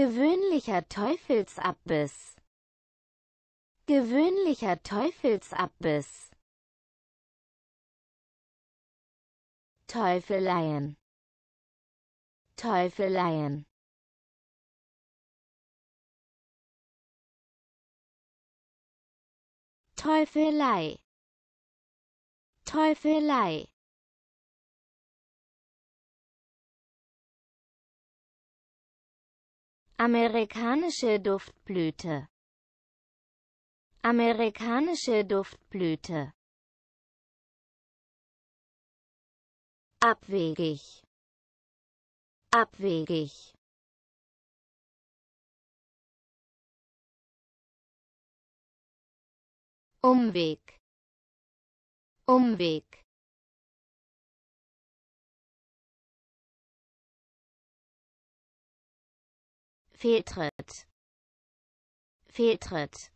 gewöhnlicher Teufelsabbiss gewöhnlicher Teufelsabbiss Teufeleien Teufeleien Teufelei Teufelei Amerikanische Duftblüte Amerikanische Duftblüte Abwegig Abwegig Umweg Umweg Fehltritt Fehltritt